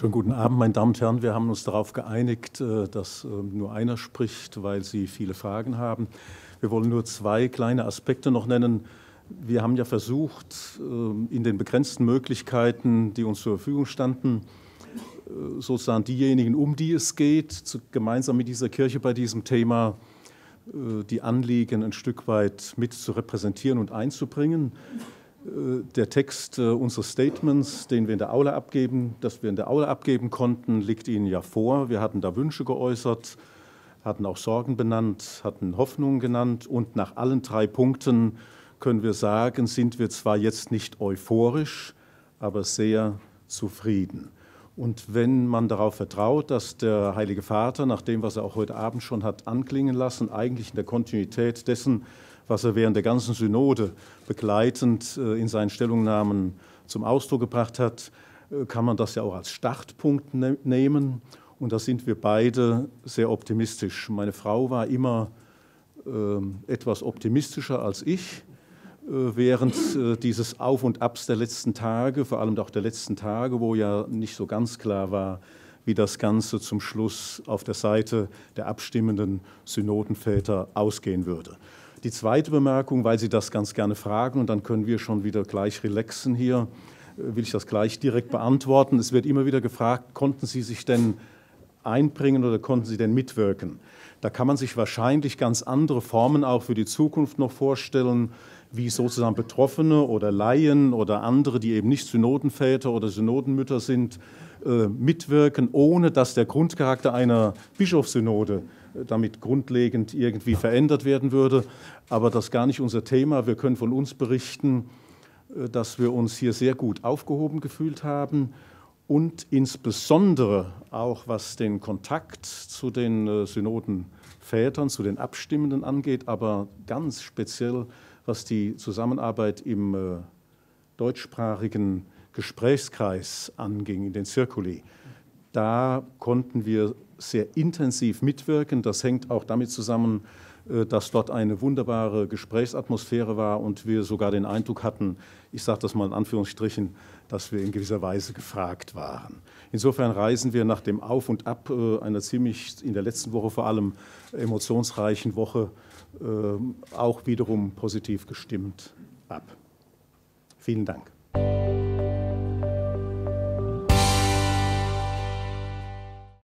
Schönen guten Abend, meine Damen und Herren. Wir haben uns darauf geeinigt, äh, dass äh, nur einer spricht, weil Sie viele Fragen haben. Wir wollen nur zwei kleine Aspekte noch nennen. Wir haben ja versucht, äh, in den begrenzten Möglichkeiten, die uns zur Verfügung standen, sozusagen diejenigen, um die es geht, gemeinsam mit dieser Kirche bei diesem Thema die Anliegen ein Stück weit mit zu repräsentieren und einzubringen. Äh, der Text äh, unseres Statements, den wir in der Aula abgeben, das wir in der Aula abgeben konnten, liegt Ihnen ja vor. Wir hatten da Wünsche geäußert, hatten auch Sorgen benannt, hatten Hoffnungen genannt und nach allen drei Punkten können wir sagen, sind wir zwar jetzt nicht euphorisch, aber sehr zufrieden. Und wenn man darauf vertraut, dass der Heilige Vater, nach dem, was er auch heute Abend schon hat anklingen lassen, eigentlich in der Kontinuität dessen, was er während der ganzen Synode begleitend äh, in seinen Stellungnahmen zum Ausdruck gebracht hat, äh, kann man das ja auch als Startpunkt ne-, nehmen. Und da sind wir beide sehr optimistisch. Meine Frau war immer ähm, etwas optimistischer als ich äh, während dieses Auf und Abs der letzten Tage, vor allem auch der letzten Tage, wo ja nicht so ganz klar war, wie das Ganze zum Schluss auf der Seite der abstimmenden Synodenväter ausgehen würde. Die zweite Bemerkung, weil Sie das ganz gerne fragen, und dann können wir schon wieder gleich relaxen hier, äh, will ich das gleich direkt beantworten. Es wird immer wieder gefragt, konnten Sie sich denn einbringen oder konnten Sie denn mitwirken? Da kann man sich wahrscheinlich ganz andere Formen auch für die Zukunft noch vorstellen wie sozusagen Betroffene oder Laien oder andere, die eben nicht Synodenväter oder Synodenmütter sind, äh, mitwirken, ohne dass der Grundcharakter einer Bischofssynode äh, damit grundlegend irgendwie verändert werden würde. Aber das ist gar nicht unser Thema. Wir können von uns berichten, äh, dass wir uns hier sehr gut aufgehoben gefühlt haben und insbesondere auch was den Kontakt zu den Synodenvätern, zu den Abstimmenden angeht, aber ganz speziell was die Zusammenarbeit im äh, deutschsprachigen Gesprächskreis anging, in den Zirkuli. Da konnten wir sehr intensiv mitwirken. Das hängt auch damit zusammen, äh, dass dort eine wunderbare Gesprächsatmosphäre war und wir sogar den Eindruck hatten, ich sage das mal in Anführungsstrichen, dass wir in gewisser Weise gefragt waren. Insofern reisen wir nach dem Auf und Ab äh, einer ziemlich in der letzten Woche vor allem emotionsreichen Woche ähm, auch wiederum positiv gestimmt ab. Vielen Dank.